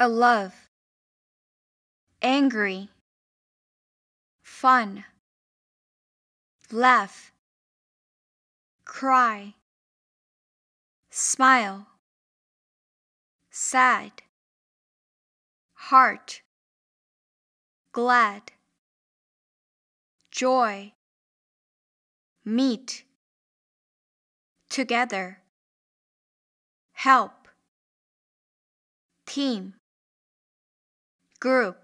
a love, angry, fun, laugh, cry, smile, sad, heart, glad, joy, meet, together, help, team group